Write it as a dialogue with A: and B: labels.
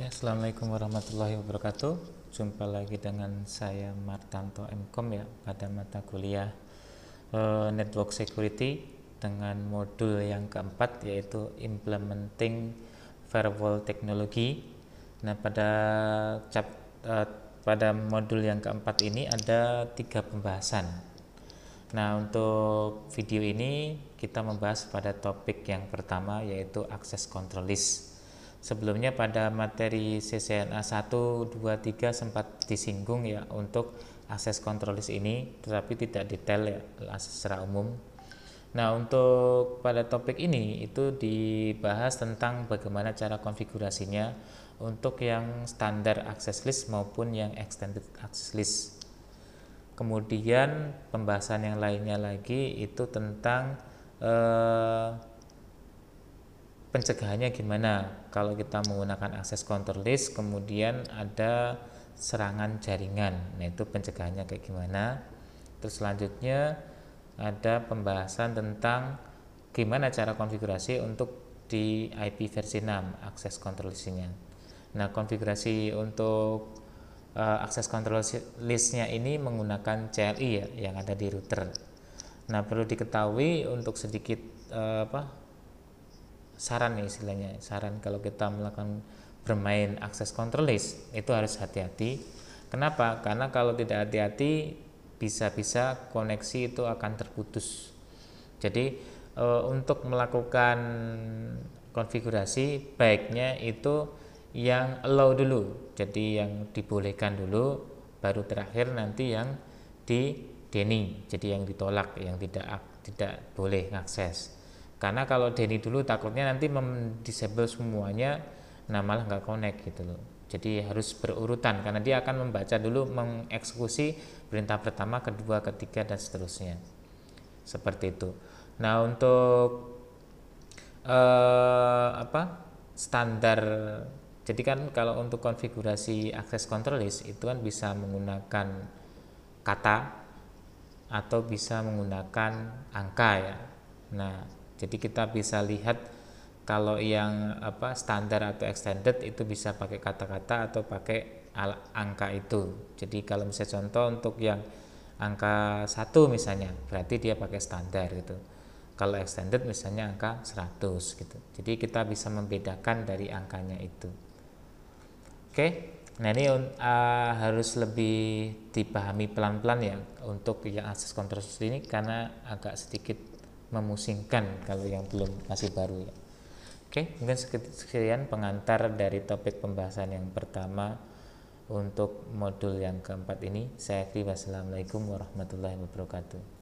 A: Oke, Assalamualaikum warahmatullahi wabarakatuh Jumpa lagi dengan saya Martanto Mkom ya pada mata kuliah e, Network Security dengan modul yang keempat yaitu Implementing Firewall Technology Nah pada cap, e, pada modul yang keempat ini ada tiga pembahasan Nah untuk video ini kita membahas pada topik yang pertama yaitu Access Control List Sebelumnya pada materi CCNA 1, 2, 3 sempat disinggung ya untuk akses kontrolis ini, tetapi tidak detail ya akses secara umum. Nah untuk pada topik ini itu dibahas tentang bagaimana cara konfigurasinya untuk yang standar akses list maupun yang extended akses list. Kemudian pembahasan yang lainnya lagi itu tentang eh, pencegahannya gimana kalau kita menggunakan akses list kemudian ada serangan jaringan nah itu pencegahannya kayak gimana terus selanjutnya ada pembahasan tentang gimana cara konfigurasi untuk di IP versi 6 akses control listnya nah konfigurasi untuk uh, akses control listnya ini menggunakan CLI ya yang ada di router nah perlu diketahui untuk sedikit uh, apa saran nih ya istilahnya saran kalau kita melakukan bermain akses control list itu harus hati-hati kenapa karena kalau tidak hati-hati bisa-bisa koneksi itu akan terputus jadi e, untuk melakukan konfigurasi baiknya itu yang allow dulu jadi yang dibolehkan dulu baru terakhir nanti yang di deny jadi yang ditolak yang tidak tidak boleh akses karena kalau Denny dulu takutnya nanti mendisable semuanya nah malah nggak connect gitu loh jadi harus berurutan karena dia akan membaca dulu mengeksekusi perintah pertama kedua ketiga dan seterusnya seperti itu nah untuk eh, apa standar jadi kan kalau untuk konfigurasi akses control list itu kan bisa menggunakan kata atau bisa menggunakan angka ya nah jadi kita bisa lihat kalau yang apa standar atau extended itu bisa pakai kata-kata atau pakai angka itu. Jadi kalau misalnya contoh untuk yang angka satu misalnya, berarti dia pakai standar gitu. Kalau extended misalnya angka 100 gitu. Jadi kita bisa membedakan dari angkanya itu. Oke. Nah ini uh, harus lebih dipahami pelan-pelan ya untuk yang akses kontrol ini karena agak sedikit memusingkan kalau yang belum masih baru ya. Oke, mungkin sekian pengantar dari topik pembahasan yang pertama untuk modul yang keempat ini. Saya akhiri. wassalamualaikum warahmatullahi wabarakatuh.